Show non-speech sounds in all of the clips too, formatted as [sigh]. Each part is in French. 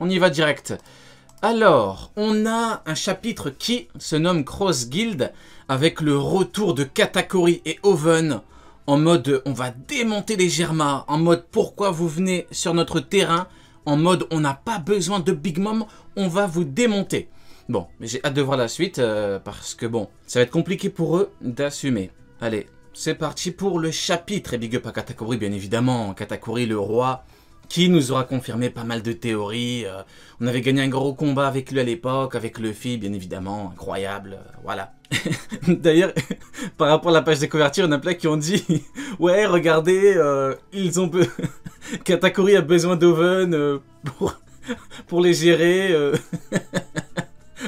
on y va direct. Alors, on a un chapitre qui se nomme Cross Guild, avec le retour de Katakuri et Oven, en mode on va démonter les Germas, en mode pourquoi vous venez sur notre terrain, en mode on n'a pas besoin de Big Mom, on va vous démonter. Bon, j'ai hâte de voir la suite, euh, parce que bon, ça va être compliqué pour eux d'assumer. Allez, c'est parti pour le chapitre, et Big Up à Katakuri, bien évidemment, Katakuri le roi, qui nous aura confirmé pas mal de théories. Euh, on avait gagné un gros combat avec lui à l'époque, avec Luffy, bien évidemment, incroyable, euh, voilà. [laughs] D'ailleurs, [laughs] par rapport à la page des couvertures, il y en a plein qui ont dit [laughs] « Ouais, regardez, euh, ils ont... Katakuri a besoin d'Oven pour, les gérer.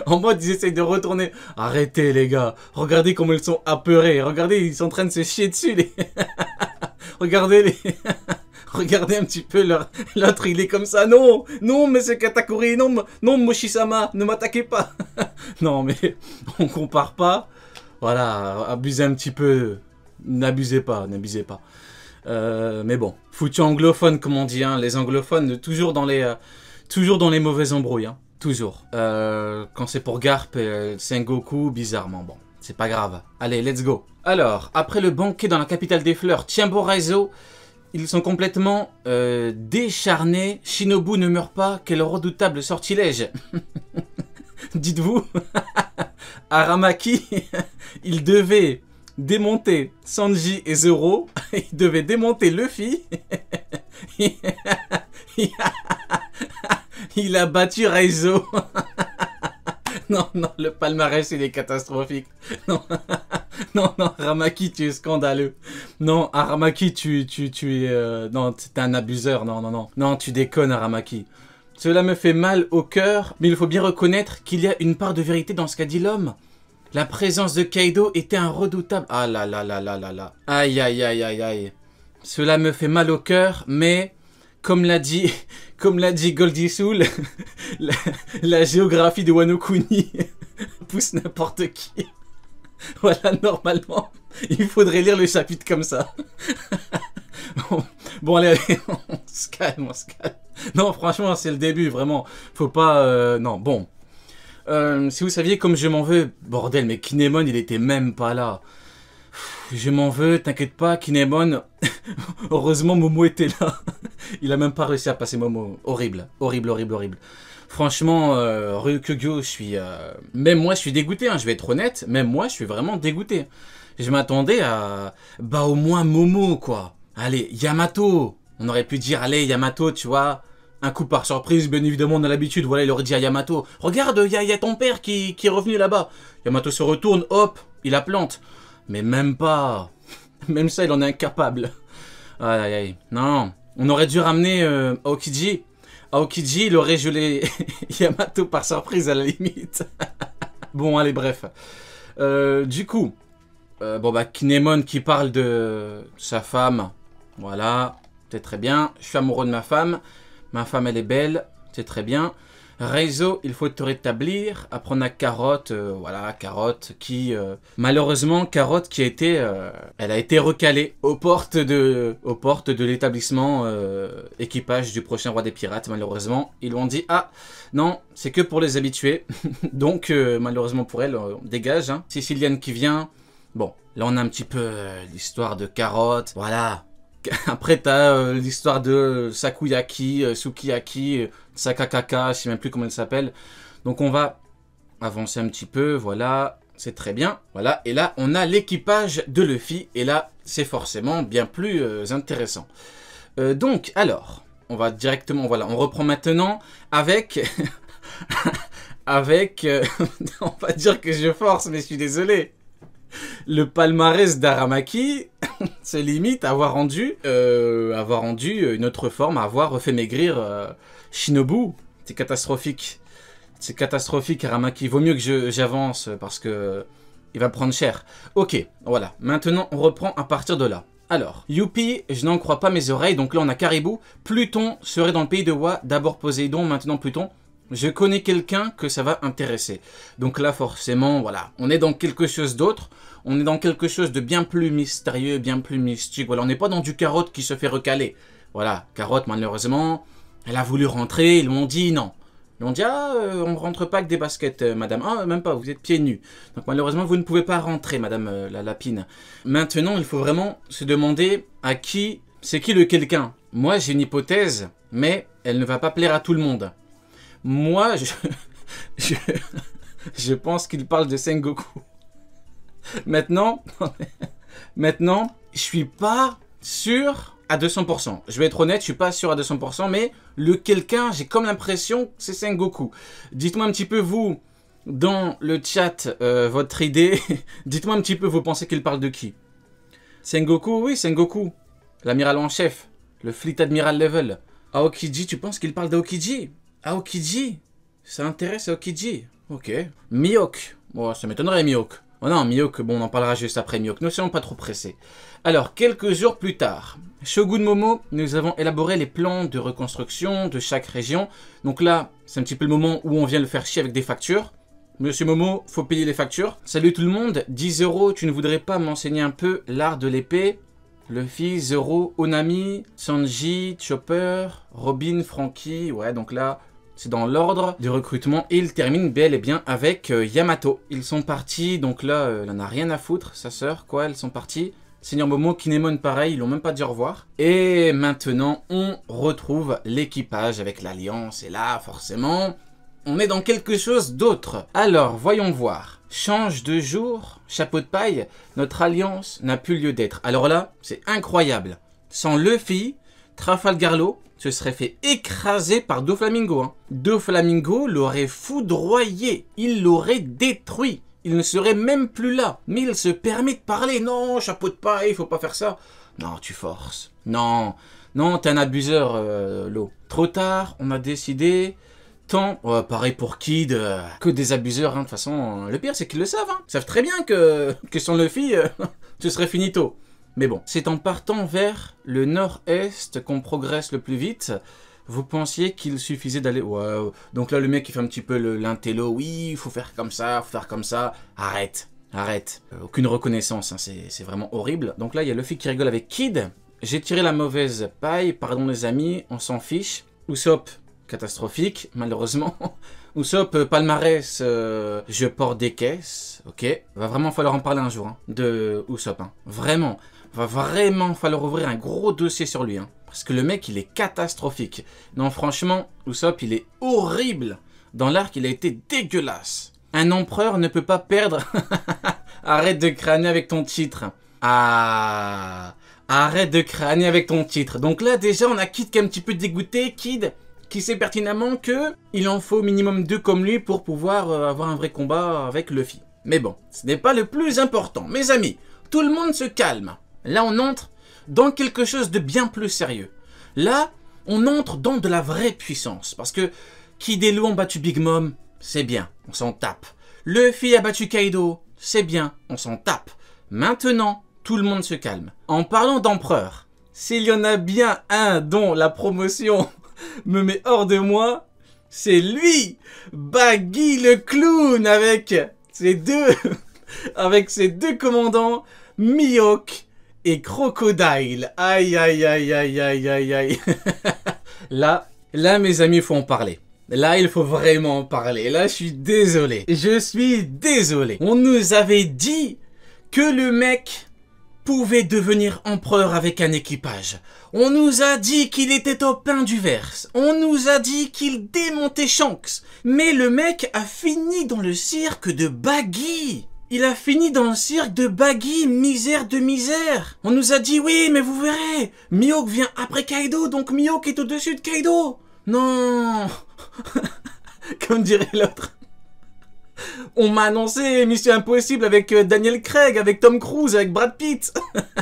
En mode, ils essayent de retourner. Arrêtez, les gars. Regardez comment ils sont apeurés. Regardez, ils sont en train de se chier dessus, regardez les regardez un petit peu l'autre, il est comme ça. Non, non, monsieur Katakuri, non, non, Moshisama, ne m'attaquez pas. [laughs] non, mais on compare pas. Voilà, abusez un petit peu. N'abusez pas, n'abusez pas. Euh, mais bon, foutu anglophone, comme on dit, hein. les anglophones, toujours dans les, euh, toujours dans les mauvais embrouilles. Hein. toujours. Euh, quand c'est pour Garp, Sengoku, bizarrement, bon. C'est pas grave. Allez, let's go. Alors, après le banquet dans la capitale des fleurs, Tiamboraizo ils sont complètement euh, décharnés. Shinobu ne meurt pas, quel redoutable sortilège [laughs] Dites-vous, [laughs] Aramaki, [laughs] il devait démonter Sanji et Zoro, il devait démonter Luffy. il a battu Raizo. [laughs] non, non, le palmarès, il est catastrophique. [laughs] Non, [laughs] non, non, Ramaki, tu es scandaleux. Non, Aramaki, ah, tu, tu, tu es... Euh, non, un abuseur, non, non, non. Non, tu déconnes, Aramaki. Cela me fait mal au cœur, mais il faut bien reconnaître qu'il y a une part de vérité dans ce qu'a dit l'homme. La présence de Kaido était un redoutable... Ah là là là là là là. Aïe, aïe, aïe, aïe, aïe. Cela me fait mal au cœur, mais comme l'a dit, [laughs] comme l'a dit Goldie Soul, [laughs] la, géographie de Wano Kuni [laughs] pousse n'importe qui. Voilà, normalement, il faudrait lire le chapitre comme ça. Bon, allez, allez, on se calme, on se calme. Non, franchement, c'est le début, vraiment. Faut pas... Euh, non, bon. Euh, si vous saviez comme je m'en veux... Bordel, mais Kinemon, il était même pas là. Je m'en veux, t'inquiète pas, Kinemon. Heureusement, Momo était là. [laughs] il a même pas réussi à passer Momo. Horrible, horrible, horrible, horrible. Franchement, euh, je suis... Euh, même moi, je suis dégoûté, hein, je vais être honnête. Même moi, je suis vraiment dégoûté. Je m'attendais à... Bah au moins Momo, quoi. Allez, Yamato. On aurait pu dire, allez, Yamato, tu vois. Un coup par surprise, bien évidemment, on a l'habitude. Voilà, il aurait dit à Yamato, regarde, il y, a ton père qui, qui est revenu là-bas. Yamato se retourne, hop, il la plante. Mais même pas. [laughs] Même ça, il en est incapable. Aïe, aïe, aïe. Non, on aurait dû ramener euh, Aokiji. Aokiji, il aurait gelé [laughs] Yamato par surprise à la limite. [laughs] bon, allez, bref. Euh, du coup, euh, bon bah Kinemon qui parle de sa femme. Voilà, c'est très bien. Je suis amoureux de ma femme. Ma femme, elle est belle. C'est très bien. Réseau, il faut te rétablir. Apprendre à Carotte, euh, voilà, Carotte qui, euh, malheureusement, Carotte qui a été, euh, elle a été recalée aux portes de, aux portes de l'établissement équipage du prochain roi des pirates. Malheureusement, ils lui ont dit ah non, c'est que pour les habitués. [laughs] Donc malheureusement pour elle, on dégage. Hein. Sicilienne qui vient. Bon, là on a un petit peu l'histoire de Carotte. Voilà, [laughs] après, t'as l'histoire de Sakuyaki, Sukiyaki, Sakakaka, je sais même plus comment elle s'appelle. Donc on va avancer un petit peu, voilà, c'est très bien. Voilà, et là on a l'équipage de Luffy, et là c'est forcément bien plus euh, intéressant. Euh, donc, alors, on va directement, voilà, on reprend maintenant avec... [laughs] avec... Euh, [laughs] on va dire que je force, mais je suis désolé. Le palmarès d'Aramaki se [laughs] limite à avoir rendu, avoir rendu une autre forme, à avoir fait maigrir... Shinobu, c'est catastrophique. C'est catastrophique, Aramaki. Vaut mieux que j'avance parce que il va prendre cher. Ok, voilà. Maintenant, on reprend à partir de là. Alors, Youpi, je n'en crois pas mes oreilles. Donc là, on a Caribou. Pluton serait dans le pays de Wa. D'abord Poséidon, maintenant Pluton. Je connais quelqu'un que ça va intéresser. Donc là, forcément, voilà. On est dans quelque chose d'autre. On est dans quelque chose de bien plus mystérieux, bien plus mystique. Voilà, on n'est pas dans du carotte qui se fait recaler. Voilà, carotte, malheureusement, elle a voulu rentrer, ils m'ont dit non. Ils m'ont dit ah, euh, on rentre pas avec des baskets, euh, madame. Ah, même pas, vous êtes pieds nus. Donc malheureusement, vous ne pouvez pas rentrer, madame euh, la lapine. Maintenant, il faut vraiment se demander à qui, c'est qui le quelqu'un. Moi, j'ai une hypothèse, mais elle ne va pas plaire à tout le monde. Moi, je, [laughs] je, pense qu'il parle de Sengoku. Maintenant, [laughs] maintenant, je suis pas sûr à 200%. Je vais être honnête, je suis pas sûr à 200%, mais le quelqu'un, j'ai comme l'impression que c'est Sengoku. Dites-moi un petit peu, vous, dans le chat, euh, votre idée. [laughs] Dites-moi un petit peu, vous pensez qu'il parle de qui Sengoku, oui, Sengoku. L'amiral en chef. Le fleet admiral level. Aokiji, tu penses qu'il parle d'Aokiji Aokiji Ça intéresse Aokiji. Ok. Miyok. Moi, ça m'étonnerait, Miyok. Oh non, Miyok, bon, on en parlera juste après Miyok. Nous sommes pas trop pressés. Alors, quelques jours plus tard, Shogun Momo, nous avons élaboré les plans de reconstruction de chaque région. Donc là, c'est un petit peu le moment où on vient le faire chier avec des factures. Monsieur Momo, faut payer les factures. Salut tout le monde, 10 euros, tu ne voudrais pas m'enseigner un peu l'art de l'épée Luffy, Zoro, Onami, Sanji, Chopper, Robin, Frankie, ouais, donc là, c'est dans l'ordre du recrutement. Et il termine bel et bien avec euh, Yamato. Ils sont partis, donc là, euh, elle en a rien à foutre, sa sœur, quoi, elles sont parties. Seigneur Momo, Kinemon, pareil, ils l'ont même pas dit au revoir. Et maintenant, on retrouve l'équipage avec l'Alliance, et là, forcément, on est dans quelque chose d'autre. Alors, voyons voir. Change de jour, chapeau de paille, notre alliance n'a plus lieu d'être. Alors là, c'est incroyable. Sans Luffy, Trafalgarlo se serait fait écraser par Doflamingo. Hein. Doflamingo l'aurait foudroyé, il l'aurait détruit. Il ne serait même plus là. Mais il se permet de parler. Non, chapeau de paille, il faut pas faire ça. Non, tu forces. Non, non, t'es un abuseur, euh, l'eau. Trop tard, on a décidé. Tant, pareil pour Kid, euh, que des abuseurs, hein. de toute façon. le pire, c'est qu'ils le savent. Hein. Ils savent très bien que, que sans Luffy, euh, [laughs] ce serait finito. Mais bon, c'est en partant vers le nord-est qu'on progresse le plus vite. Vous pensiez qu'il suffisait d'aller... waouh Donc là, le mec, il fait un petit peu l'intello. Oui, il faut faire comme ça, faut faire comme ça. Arrête, arrête. Euh, aucune reconnaissance, hein, c'est vraiment horrible. Donc là, il y a Luffy qui rigole avec Kid. J'ai tiré la mauvaise paille, pardon les amis, on s'en fiche. Usopp, catastrophique, malheureusement. [laughs] Usopp, euh, palmarès, euh, je porte des caisses, ok Va vraiment falloir en parler un jour, hein, de Usopp, hein. Vraiment, va vraiment falloir ouvrir un gros dossier sur lui, hein. Parce que le mec, il est catastrophique. Non, franchement, Usopp, il est horrible. Dans l'arc, il a été dégueulasse. Un empereur ne peut pas perdre... [laughs] Arrête de crâner avec ton titre. Ah... Arrête de crâner avec ton titre. Donc là, déjà, on a Kid qui est un petit peu dégoûté. Kid, qui sait pertinemment que il en faut au minimum deux comme lui pour pouvoir euh, avoir un vrai combat avec Luffy. Mais bon, ce n'est pas le plus important. Mes amis, tout le monde se calme. Là, on entre dans quelque chose de bien plus sérieux. Là, on entre dans de la vraie puissance. Parce que loups ont battu Big Mom, c'est bien, on s'en tape. Luffy a battu Kaido, c'est bien, on s'en tape. Maintenant, tout le monde se calme. En parlant d'empereur, s'il y en a bien un dont la promotion me met hors de moi, c'est lui Baggy le clown avec ses deux, [laughs] avec ses deux commandants, Miyok et Crocodile. Aïe, aïe, aïe, aïe, aïe, aïe, aïe. [laughs] là, là, mes amis, il faut en parler. Là, il faut vraiment en parler. Là, je suis désolé. Je suis désolé. On nous avait dit que le mec pouvait devenir empereur avec un équipage. On nous a dit qu'il était au pain du verse. On nous a dit qu'il démontait Shanks. Mais le mec a fini dans le cirque de Baggy. Il a fini dans le cirque de Baggy, misère de misère. On nous a dit oui, mais vous verrez, Mihawk vient après Kaido, donc Mihawk est au-dessus de Kaido. Non [laughs] Comme dirait l'autre. On m'a annoncé Mission Impossible avec euh, Daniel Craig, avec Tom Cruise, avec Brad Pitt. [laughs]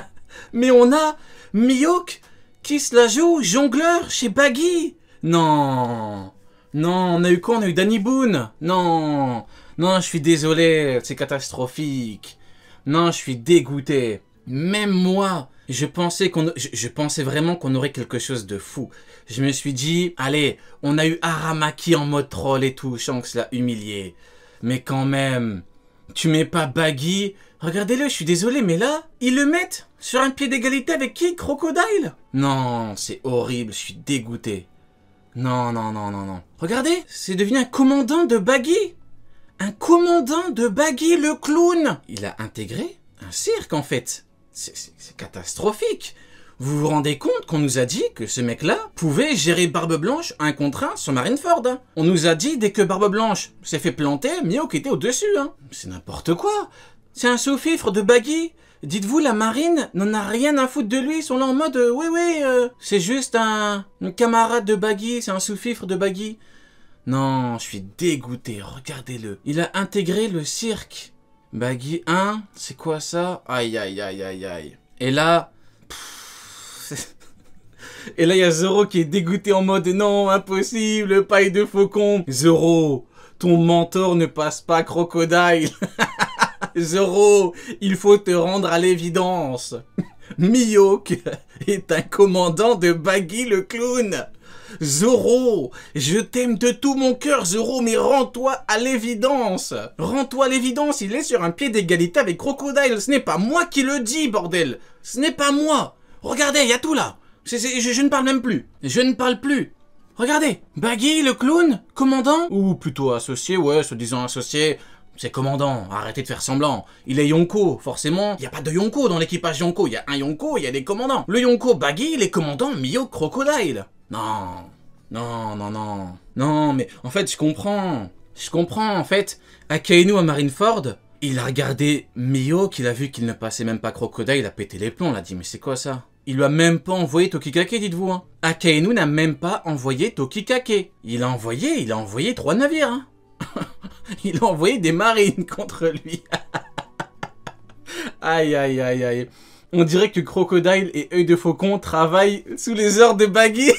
Mais on a Miyok qui se la joue jongleur chez Baggy. Non. Non, on a eu quoi On a eu Danny Boone. Non. Non, je suis désolé, c'est catastrophique. Non, je suis dégoûté. Même moi, je pensais je, pensais vraiment qu'on aurait quelque chose de fou. Je me suis dit, allez, on a eu Aramaki en mode troll et tout, Shanks l'a humilié. Mais quand même, tu mets pas Baggy Regardez-le, je suis désolé, mais là, ils le mettent sur un pied d'égalité avec qui Crocodile Non, c'est horrible, je suis dégoûté. Non, non, non, non, non. Regardez, c'est devenu un commandant de Baggy Un commandant de Baggy le clown Il a intégré un cirque, en fait. C'est catastrophique vous vous rendez compte qu'on nous a dit que ce mec-là pouvait gérer Barbe Blanche un contre un sur Marineford On nous a dit dès que Barbe Blanche s'est fait planter, Mio qui était au-dessus. Hein. C'est n'importe quoi C'est un sous-fifre de Baggy Dites-vous, la marine n'en a rien à foutre de lui, ils sont là en mode euh, oui oui, euh, c'est juste un, un, camarade de Baggy, c'est un sous-fifre de Baggy. Non, je suis dégoûté, regardez-le. Il a intégré le cirque. Baggy 1, c'est quoi ça Aïe aïe aïe aïe aïe. Et là, et là, il y a Zoro qui est dégoûté en mode non, impossible, paille de faucon. Zoro, ton mentor ne passe pas crocodile. [laughs] Zoro, il faut te rendre à l'évidence. [laughs] Miyok est un commandant de Baggy le clown. Zoro, je t'aime de tout mon cœur, Zoro, mais rends-toi à l'évidence. Rends-toi à l'évidence, il est sur un pied d'égalité avec Crocodile. Ce n'est pas moi qui le dis, bordel. Ce n'est pas moi. Regardez, il y a tout là je, ne parle même plus. Je ne parle plus. Regardez, Baggy, le clown, commandant, ou plutôt associé, ouais, se disant associé, c'est commandant, arrêtez de faire semblant. Il est Yonko, forcément. Il n'y a pas de Yonko dans l'équipage Yonko. Il y a un Yonko, il y a des commandants. Le Yonko Baggy, il est commandant Mio Crocodile. Non, non, non, non. Non, mais en fait, je comprends. Je comprends, en fait. À Kainu, à Marineford, il a regardé Mio, qu'il a vu qu'il ne passait même pas Crocodile, il a pété les plombs, il a dit, mais c'est quoi ça il lui a même pas envoyé Toki Tokikake, dites-vous. Hein. Akainu n'a même pas envoyé Tokikake. Il a envoyé, il a envoyé trois navires. Hein. [laughs] il a envoyé des marines [laughs] contre lui. [laughs] aïe, aïe, aïe, aïe. On dirait que Crocodile et œil de faucon travaillent sous les heures de Baggy.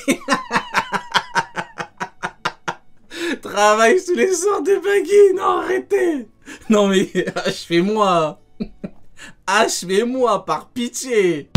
travaillent sous les ordres de Baggy. Non, arrêtez. Non, mais achevez-moi. Achevez-moi, par pitié.